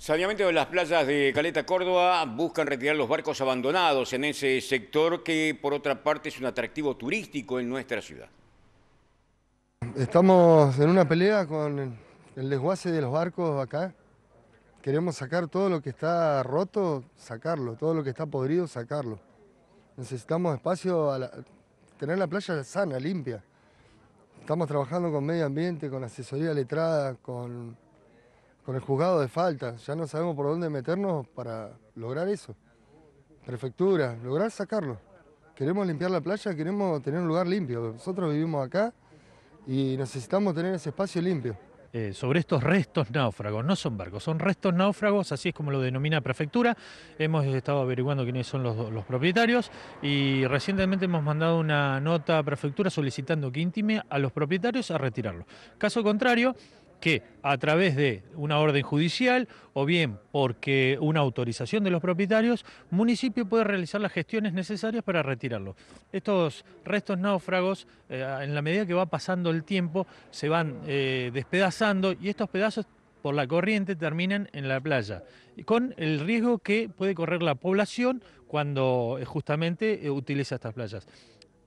Sabiamente de las playas de Caleta Córdoba buscan retirar los barcos abandonados en ese sector que por otra parte es un atractivo turístico en nuestra ciudad. Estamos en una pelea con el desguace de los barcos acá. Queremos sacar todo lo que está roto, sacarlo, todo lo que está podrido, sacarlo. Necesitamos espacio, a tener la playa sana, limpia. Estamos trabajando con medio ambiente, con asesoría letrada, con con el juzgado de falta. Ya no sabemos por dónde meternos para lograr eso. Prefectura, lograr sacarlo. Queremos limpiar la playa, queremos tener un lugar limpio. Nosotros vivimos acá y necesitamos tener ese espacio limpio. Eh, sobre estos restos náufragos. No son barcos, son restos náufragos, así es como lo denomina prefectura. Hemos estado averiguando quiénes son los, propietarios y recientemente hemos mandado una nota a prefectura solicitando que intime a los propietarios a retirarlos. Caso contrario, que a través de una orden judicial o bien porque una autorización de los propietarios, municipio puede realizar las gestiones necesarias para retirarlo. Estos restos náufragos, eh, en la medida que va pasando el tiempo, se van eh, despedazando y estos pedazos por la corriente terminan en la playa, con el riesgo que puede correr la población cuando eh, justamente utiliza estas playas.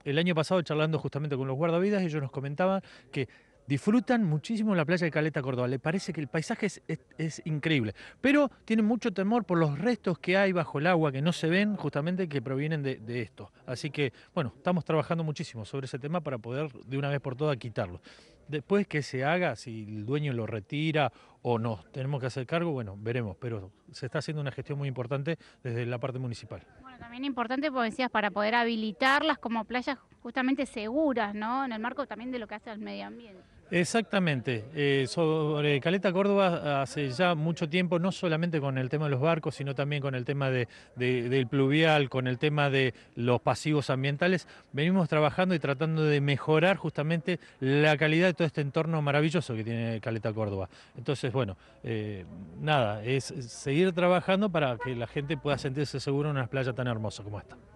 El año pasado, charlando justamente con los guardavidas, ellos nos comentaban que disfrutan muchísimo la playa de Caleta Córdoba. Le parece que el paisaje es, increíble, pero tienen mucho temor por los restos que hay bajo el agua que no se ven, justamente que provienen de, esto. Así que, bueno, estamos trabajando muchísimo sobre ese tema para poder de una vez por todas quitarlo. Después que se haga, si el dueño lo retira o no, tenemos que hacer cargo, bueno, veremos, pero se está haciendo una gestión muy importante desde la parte municipal. Bueno, también importante, como decías, para poder habilitarlas como playas justamente seguras, ¿no? En el marco también de lo que hace el medio ambiente. Exactamente. Eh, sobre Caleta Córdoba hace ya mucho tiempo, no solamente con el tema de los barcos, sino también con el tema de, del pluvial, con el tema de los pasivos ambientales, venimos trabajando y tratando de mejorar justamente la calidad de todo este entorno maravilloso que tiene Caleta Córdoba. Entonces, bueno, eh, nada, es seguir trabajando para que la gente pueda sentirse segura en una playa tan hermosa como esta.